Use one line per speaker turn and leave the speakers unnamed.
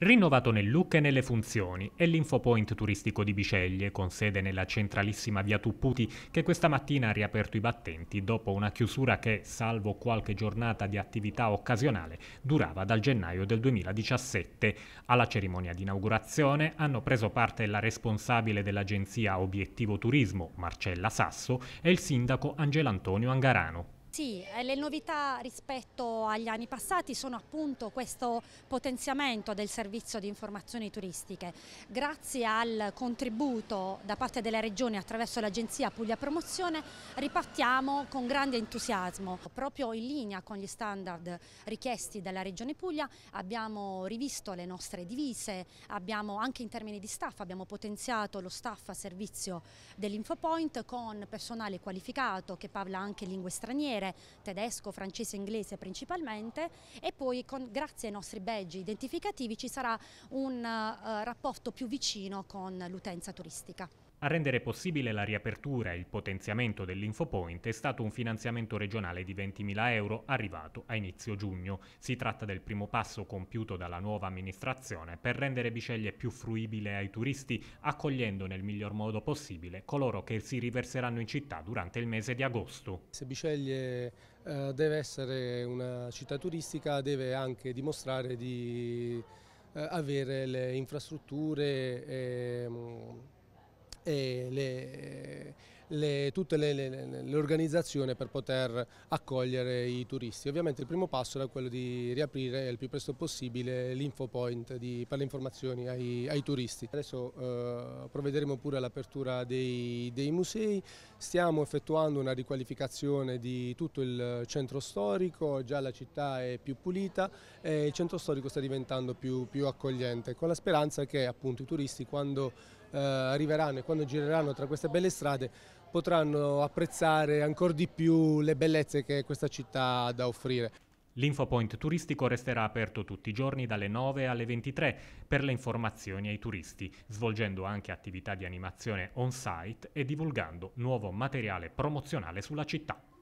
Rinnovato nel look e nelle funzioni, è l'Infopoint turistico di Biceglie, con sede nella centralissima via Tupputi, che questa mattina ha riaperto i battenti dopo una chiusura che, salvo qualche giornata di attività occasionale, durava dal gennaio del 2017. Alla cerimonia di inaugurazione hanno preso parte la responsabile dell'agenzia Obiettivo Turismo, Marcella Sasso, e il sindaco Angelo Antonio Angarano.
Sì, eh, le novità rispetto agli anni passati sono appunto questo potenziamento del servizio di informazioni turistiche. Grazie al contributo da parte delle regioni attraverso l'agenzia Puglia Promozione ripartiamo con grande entusiasmo. Proprio in linea con gli standard richiesti dalla regione Puglia abbiamo rivisto le nostre divise, abbiamo anche in termini di staff, abbiamo potenziato lo staff a servizio dell'Infopoint con personale qualificato che parla anche lingue straniere dire tedesco, francese, inglese principalmente e poi con, grazie ai nostri badge identificativi ci sarà un uh, rapporto più vicino con l'utenza turistica.
A rendere possibile la riapertura e il potenziamento dell'InfoPoint è stato un finanziamento regionale di 20.000 euro arrivato a inizio giugno. Si tratta del primo passo compiuto dalla nuova amministrazione per rendere Biceglie più fruibile ai turisti, accogliendo nel miglior modo possibile coloro che si riverseranno in città durante il mese di agosto.
Se Biceglie eh, deve essere una città turistica, deve anche dimostrare di eh, avere le infrastrutture e, mm, e le le, tutte le, le, le organizzazioni per poter accogliere i turisti. Ovviamente il primo passo era quello di riaprire il più presto possibile l'infopoint per le informazioni ai, ai turisti. Adesso eh, provvederemo pure all'apertura dei, dei musei, stiamo effettuando una riqualificazione di tutto il centro storico, già la città è più pulita e il centro storico sta diventando più, più accogliente con la speranza che appunto i turisti quando eh, arriveranno e quando gireranno tra queste belle strade potranno apprezzare ancora di più le bellezze che questa città ha da offrire. L'Infopoint turistico resterà aperto tutti i giorni dalle 9 alle
23 per le informazioni ai turisti, svolgendo anche attività di animazione
on-site e divulgando nuovo materiale promozionale sulla città.